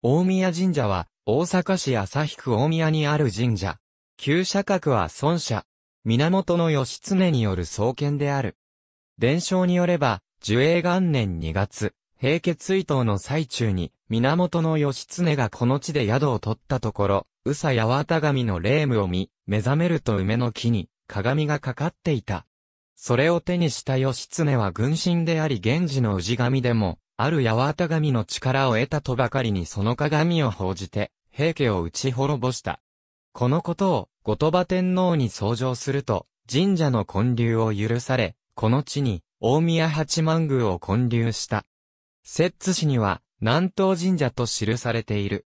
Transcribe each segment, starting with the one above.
大宮神社は、大阪市旭区大宮にある神社。旧社格は孫社。源義経による創建である。伝承によれば、寿永元年2月、平家追悼の最中に、源義経がこの地で宿を取ったところ、宇佐八幡神の霊夢を見、目覚めると梅の木に、鏡がかかっていた。それを手にした義経は軍神であり源氏の氏神でも、ある八幡神の力を得たとばかりにその鏡を報じて、平家を打ち滅ぼした。このことを、後鳥羽天皇に奏上すると、神社の建立を許され、この地に、大宮八幡宮を建立した。摂津市には、南東神社と記されている。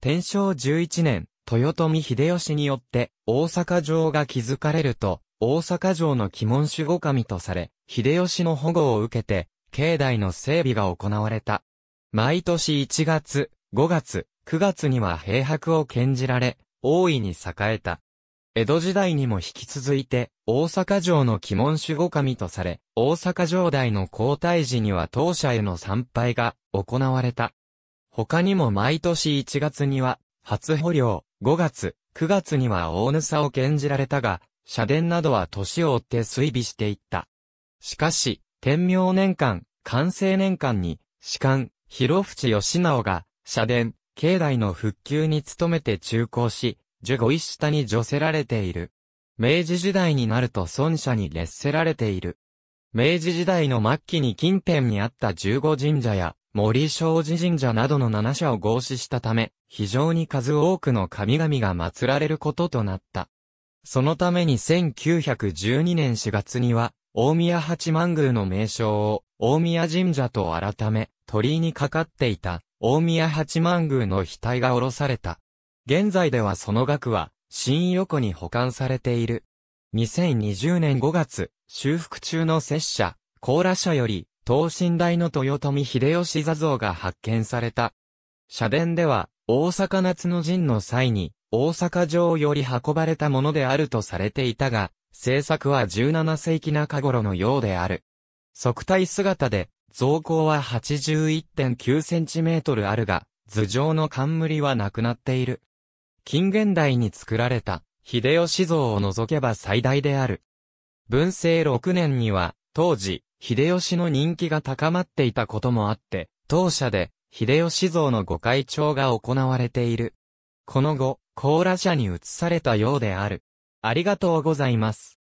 天正11年、豊臣秀吉によって、大阪城が築かれると、大阪城の鬼門守護神とされ、秀吉の保護を受けて、境内の整備が行われた。毎年1月、5月、9月には平白を献じられ、大いに栄えた。江戸時代にも引き続いて、大阪城の鬼門守護神とされ、大阪城代の皇太子には当社への参拝が行われた。他にも毎年1月には、初捕虜、5月、9月には大草を献じられたが、社殿などは年を追って衰微していった。しかし、天明年間、完成年間に、士官、広淵義直が、社殿、境内の復旧に努めて中興し、呪語一下に除せられている。明治時代になると孫社に劣せられている。明治時代の末期に近辺にあった十五神社や森正寺神社などの七社を合祀したため、非常に数多くの神々が祀られることとなった。そのために1912年4月には、大宮八幡宮の名称を大宮神社と改め、鳥居にかかっていた、大宮八幡宮の額が下ろされた。現在ではその額は、新横に保管されている。2020年5月、修復中の拙者、甲羅社より、等身大の豊臣秀吉座像が発見された。社殿では、大阪夏の陣の際に、大阪城より運ばれたものであるとされていたが、制作は17世紀中頃のようである。側体姿で、造高は 81.9cm あるが、頭上の冠はなくなっている。近現代に作られた、秀吉像を除けば最大である。文政6年には、当時、秀吉の人気が高まっていたこともあって、当社で、秀吉像の御開帳が行われている。この後、甲羅社に移されたようである。ありがとうございます。